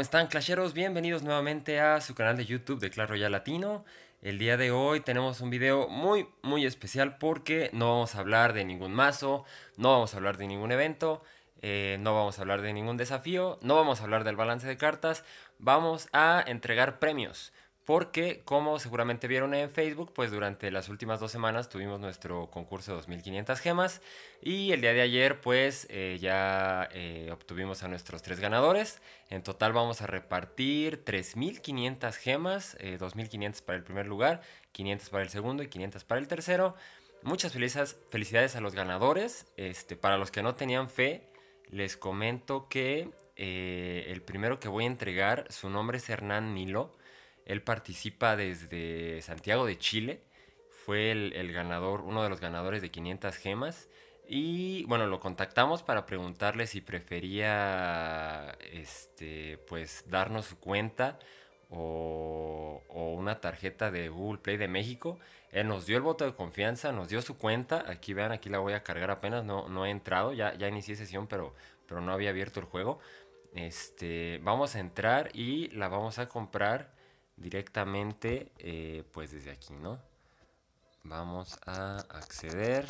¿Cómo están, clasheros? Bienvenidos nuevamente a su canal de YouTube de Claro Ya Latino. El día de hoy tenemos un video muy, muy especial porque no vamos a hablar de ningún mazo, no vamos a hablar de ningún evento, eh, no vamos a hablar de ningún desafío, no vamos a hablar del balance de cartas, vamos a entregar premios porque como seguramente vieron en Facebook, pues durante las últimas dos semanas tuvimos nuestro concurso de 2500 gemas y el día de ayer pues eh, ya eh, obtuvimos a nuestros tres ganadores. En total vamos a repartir 3500 gemas, 2500 eh, para el primer lugar, 500 para el segundo y 500 para el tercero. Muchas felicidades a los ganadores. Este, para los que no tenían fe, les comento que el primero que voy a entregar, su nombre es Hernán Milo, él participa desde Santiago de Chile. Fue el, ganador, uno de los ganadores de 500 gemas. Y bueno, lo contactamos para preguntarle si prefería este, pues, darnos su cuenta o, una tarjeta de Google Play de México. Él nos dio el voto de confianza, nos dio su cuenta. Aquí vean, aquí la voy a cargar apenas. No, no he entrado, ya, inicié sesión, pero, pero no había abierto el juego. Este, vamos a entrar y la vamos a comprar directamente eh, pues desde aquí, ¿no? Vamos a acceder,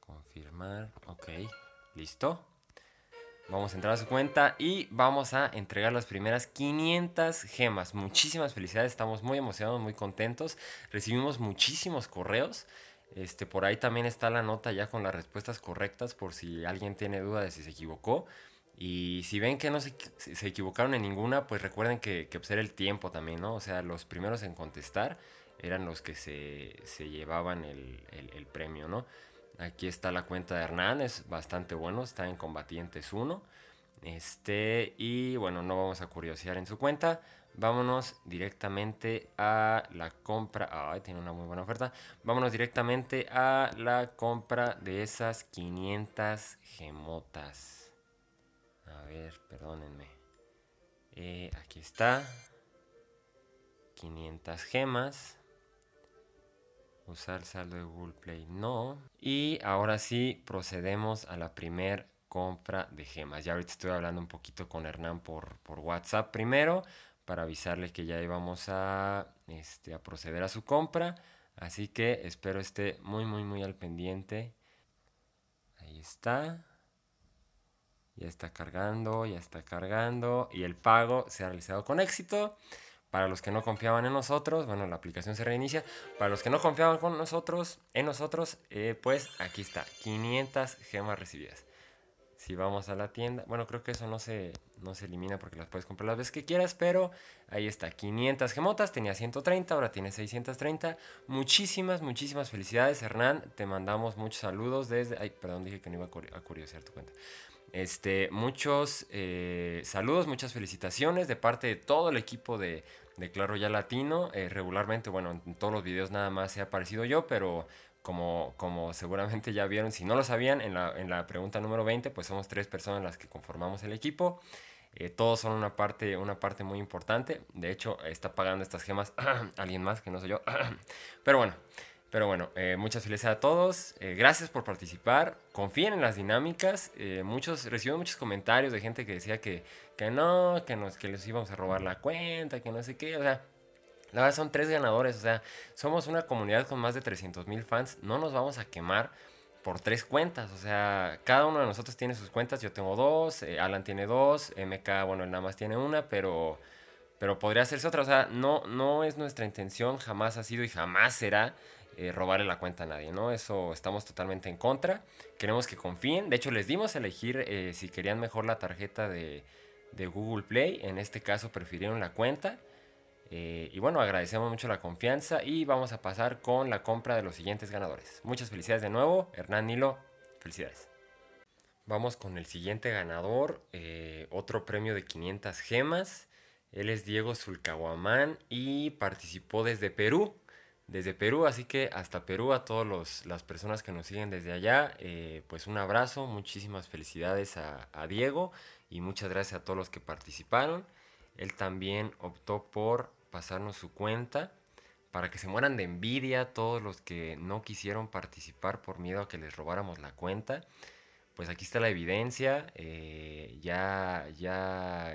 confirmar, ok, listo. Vamos a entrar a su cuenta y vamos a entregar las primeras 500 gemas. Muchísimas felicidades, estamos muy emocionados, muy contentos. Recibimos muchísimos correos. Este, por ahí también está la nota ya con las respuestas correctas por si alguien tiene duda de si se equivocó. Y si ven que no se, equivocaron en ninguna, pues recuerden que, que pues, el tiempo también, ¿no? O sea, los primeros en contestar eran los que se, llevaban el, premio, ¿no? Aquí está la cuenta de Hernán, es bastante bueno, está en Combatientes 1. Este, y bueno, no vamos a curiosear en su cuenta. Vámonos directamente a la compra. Ay, tiene una muy buena oferta. Vámonos directamente a la compra de esas 500 gemotas. A ver, perdónenme. Eh, aquí está. 500 gemas. Usar saldo de Google Play, no. Y ahora sí, procedemos a la primer compra de gemas. Ya ahorita estoy hablando un poquito con Hernán por, WhatsApp primero para avisarle que ya íbamos este, a proceder a su compra. Así que espero esté muy, muy, muy al pendiente. Ahí está. Ya está cargando, ya está cargando y el pago se ha realizado con éxito. Para los que no confiaban en nosotros, bueno, la aplicación se reinicia. Para los que no confiaban con nosotros, en nosotros, eh, pues aquí está, 500 gemas recibidas. Si vamos a la tienda, bueno, creo que eso no se, no se elimina porque las puedes comprar las veces que quieras, pero ahí está, 500 gemotas, tenía 130, ahora tiene 630. Muchísimas, muchísimas felicidades, Hernán. Te mandamos muchos saludos desde... Ay, perdón, dije que no iba a, curiosear tu cuenta. Este, muchos eh, saludos, muchas felicitaciones de parte de todo el equipo de, Claro Ya Latino. Eh, regularmente, bueno, en todos los videos nada más he aparecido yo, pero como, como seguramente ya vieron, si no lo sabían, en la, pregunta número 20, pues somos tres personas las que conformamos el equipo. Eh, todos son una parte, una parte muy importante. De hecho, está pagando estas gemas alguien más que no soy yo. Pero bueno, pero bueno, eh, muchas felicidades a todos. Eh, gracias por participar. Confíen en las dinámicas. Eh, muchos recibí muchos comentarios de gente que decía que, no, que, nos, que les íbamos a robar la cuenta, que no sé qué. O sea, la verdad son tres ganadores. O sea, somos una comunidad con más de 300 mil fans. No nos vamos a quemar por tres cuentas. O sea, cada uno de nosotros tiene sus cuentas. Yo tengo dos, eh, Alan tiene dos, MK, bueno, él nada más tiene una, pero... Pero podría hacerse otra, o sea, no, no es nuestra intención, jamás ha sido y jamás será eh, robarle la cuenta a nadie, ¿no? Eso estamos totalmente en contra. Queremos que confíen. De hecho, les dimos a elegir eh, si querían mejor la tarjeta de, Google Play. En este caso, prefirieron la cuenta. Eh, y bueno, agradecemos mucho la confianza y vamos a pasar con la compra de los siguientes ganadores. Muchas felicidades de nuevo, Hernán Nilo. Felicidades. Vamos con el siguiente ganador, otro premio de 500 gemas. Él es Diego Zulcahuamán y participó desde Perú desde Perú, así que hasta Perú a todas las personas que nos siguen desde allá, eh, pues un abrazo, muchísimas felicidades a, a, Diego y muchas gracias a todos los que participaron. Él también optó por pasarnos su cuenta para que se mueran de envidia todos los que no quisieron participar por miedo a que les robáramos la cuenta pues aquí está la evidencia, eh, ya,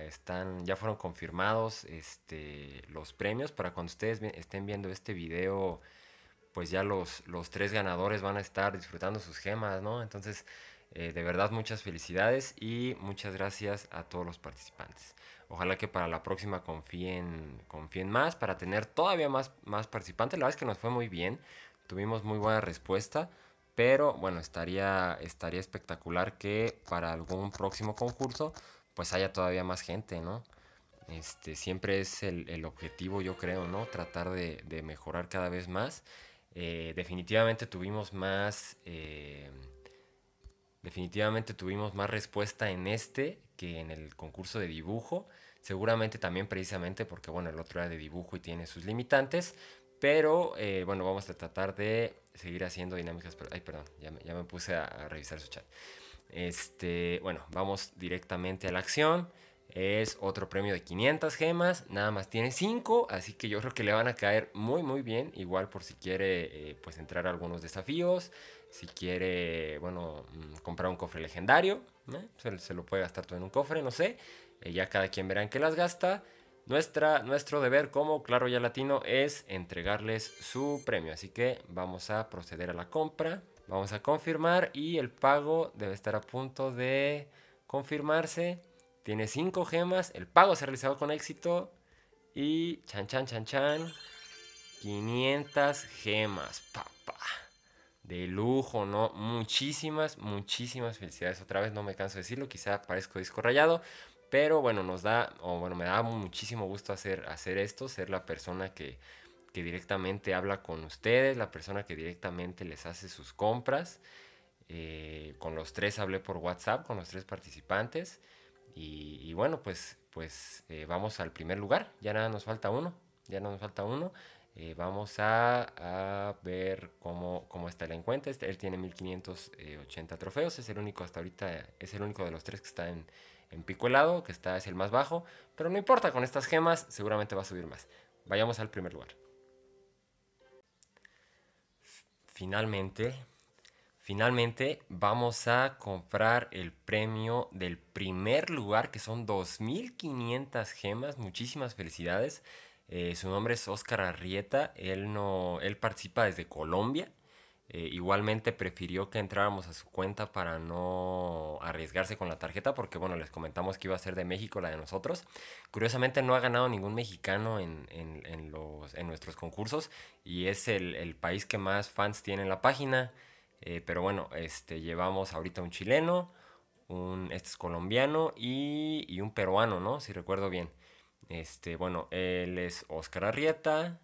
están, ya fueron confirmados este, los premios para cuando ustedes estén viendo este video, pues ya los, tres ganadores van a estar disfrutando sus gemas, ¿no? Entonces, eh, de verdad, muchas felicidades y muchas gracias a todos los participantes. Ojalá que para la próxima confíen, confíen más para tener todavía más, más participantes. La verdad es que nos fue muy bien, tuvimos muy buena respuesta. Pero bueno, estaría, estaría espectacular que para algún próximo concurso pues haya todavía más gente, ¿no? Este, siempre es el, objetivo, yo creo, ¿no? Tratar de, mejorar cada vez más. Eh, definitivamente tuvimos más... Eh, definitivamente tuvimos más respuesta en este que en el concurso de dibujo. Seguramente también precisamente porque, bueno, el otro era de dibujo y tiene sus limitantes, pero eh, bueno, vamos a tratar de seguir haciendo dinámicas. Pero, ay, perdón, ya me, puse a, revisar su chat. Este, bueno, vamos directamente a la acción. Es otro premio de 500 gemas, nada más tiene 5, así que yo creo que le van a caer muy muy bien, igual por si quiere eh, pues, entrar a algunos desafíos, si quiere, bueno, mm, comprar un cofre legendario, se, se, lo puede gastar todo en un cofre, no sé, eh, ya cada quien verá en qué las gasta, nuestro deber como Claro Ya Latino es entregarles su premio. Así que vamos a proceder a la compra. Vamos a confirmar y el pago debe estar a punto de confirmarse. Tiene 5 gemas. El pago se ha realizado con éxito. Y chan, chan, chan, chan. 500 gemas, papá. De lujo, ¿no? Muchísimas, muchísimas felicidades. Otra vez no me canso de decirlo. Quizá parezco disco rayado. Pero bueno, nos da, o bueno, me da muchísimo gusto hacer, hacer esto, ser la persona que, directamente habla con ustedes, la persona que directamente les hace sus compras. Eh, con los tres hablé por WhatsApp, con los tres participantes. Y, bueno, pues, pues eh, vamos al primer lugar. Ya nada nos falta uno. Ya no nos falta uno. Eh, vamos a, ver cómo, cómo está el encuentro. Este, él tiene 1580 trofeos. Es el único hasta ahorita. Es el único de los tres que está en, en pico helado, que está, es el más bajo, pero no importa, con estas gemas seguramente va a subir más. Vayamos al primer lugar. Finalmente, finalmente vamos a comprar el premio del primer lugar, que son 2.500 gemas. Muchísimas felicidades. Eh, su nombre es Óscar Arrieta, él, no, él participa desde Colombia. Eh, igualmente prefirió que entráramos a su cuenta para no arriesgarse con la tarjeta porque bueno, les comentamos que iba a ser de México la de nosotros. Curiosamente no ha ganado ningún mexicano en, los, en nuestros concursos y es el, país que más fans tiene en la página. Eh, pero bueno, este, llevamos ahorita un chileno, un, este es colombiano y, un peruano, ¿no? Si recuerdo bien. Este, bueno, él es Oscar Arrieta.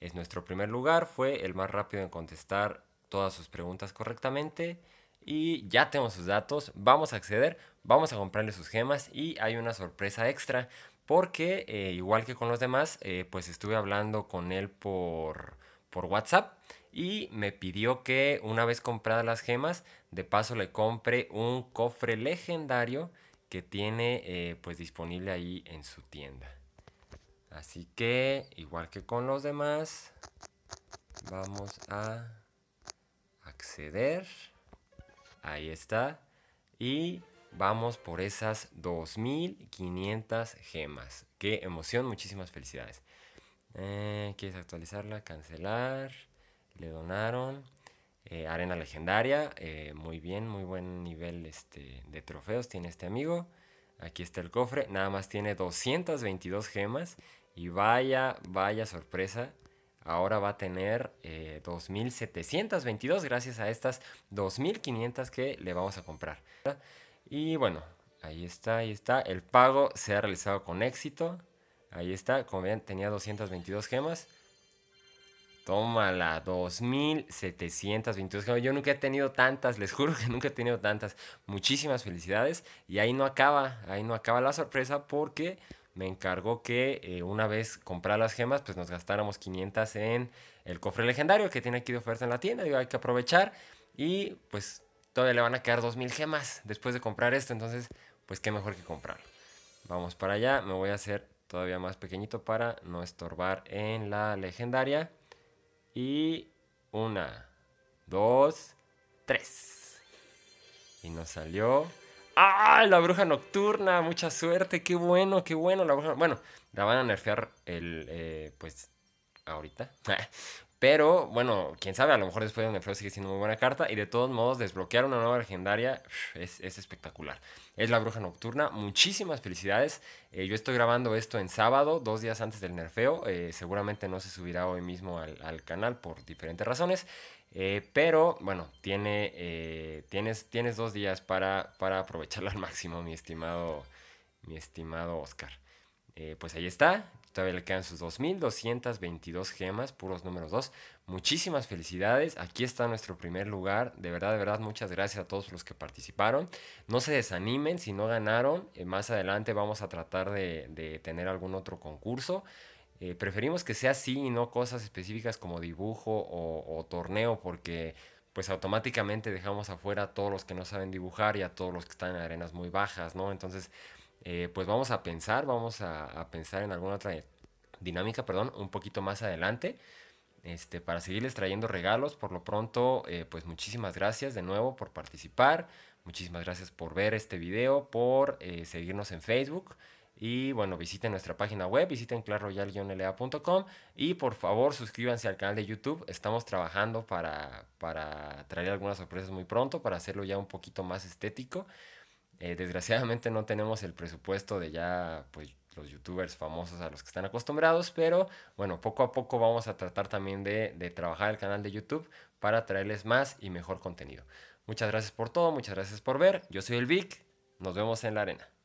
Es nuestro primer lugar, fue el más rápido en contestar todas sus preguntas correctamente y ya tenemos sus datos, vamos a acceder, vamos a comprarle sus gemas y hay una sorpresa extra porque eh, igual que con los demás, eh, pues estuve hablando con él por, por WhatsApp y me pidió que una vez compradas las gemas, de paso le compre un cofre legendario que tiene eh, pues disponible ahí en su tienda. Así que, igual que con los demás, vamos a acceder. Ahí está. Y vamos por esas 2500 gemas. Qué emoción, muchísimas felicidades. Eh, ¿Quieres actualizarla? Cancelar. Le donaron. Eh, arena legendaria. Eh, muy bien, muy buen nivel este, de trofeos tiene este amigo. Aquí está el cofre. Nada más tiene 222 gemas. Y vaya, vaya sorpresa ahora va a tener 2.722 eh, gracias a estas 2.500 que le vamos a comprar. Y bueno, ahí está, ahí está. El pago se ha realizado con éxito. Ahí está, como ven, tenía 222 gemas. Tómala, 2722 gemas. Yo nunca he tenido tantas, les juro que nunca he tenido tantas. Muchísimas felicidades. Y ahí no acaba, ahí no acaba la sorpresa porque me encargó que eh, una vez comprar las gemas, pues nos gastáramos 500 en el cofre legendario que tiene aquí de oferta en la tienda. Digo, hay que aprovechar y pues todavía le van a quedar 2000 gemas después de comprar esto. Entonces, pues qué mejor que comprarlo. Vamos para allá. Me voy a hacer todavía más pequeñito para no estorbar en la legendaria. Y una, dos, tres. Y nos salió ¡Ah! La bruja nocturna, mucha suerte, qué bueno, qué bueno. La bruja... Bueno, la van a nerfear el, eh, pues, ahorita. Pero bueno, quién sabe, a lo mejor después de nerfeo sigue siendo muy buena carta. Y de todos modos, desbloquear una nueva legendaria es, espectacular. Es la bruja nocturna. Muchísimas felicidades. Eh, yo estoy grabando esto en sábado, dos días antes del nerfeo. Eh, seguramente no se subirá hoy mismo al canal por diferentes razones. Eh, pero bueno, eh, tienes, tienes dos días para, para aprovecharlo al máximo, mi estimado, mi estimado Oscar. Eh, pues ahí está, todavía le quedan sus 2.222 gemas, puros números 2. Muchísimas felicidades, aquí está nuestro primer lugar. De verdad, de verdad, muchas gracias a todos los que participaron. No se desanimen si no ganaron, más adelante vamos a tratar de, de tener algún otro concurso. Eh, preferimos que sea así y no cosas específicas como dibujo o, torneo porque pues automáticamente dejamos afuera a todos los que no saben dibujar y a todos los que están en arenas muy bajas, ¿no? Entonces, eh, pues vamos a pensar, vamos a, pensar en alguna otra dinámica, perdón, un poquito más adelante, este, para seguirles trayendo regalos. Por lo pronto, eh, pues muchísimas gracias de nuevo por participar, muchísimas gracias por ver este video, por seguirnos en Facebook. Y bueno, visiten nuestra página web, visiten clarroyal-la.com y por favor suscríbanse al canal de YouTube. Estamos trabajando para, para traer algunas sorpresas muy pronto, para hacerlo ya un poquito más estético. Eh, desgraciadamente no tenemos el presupuesto de ya pues, los youtubers famosos a los que están acostumbrados, pero bueno, poco a poco vamos a tratar también de, de trabajar el canal de YouTube para traerles más y mejor contenido. Muchas gracias por todo, muchas gracias por ver. Yo soy el Vic, nos vemos en la arena.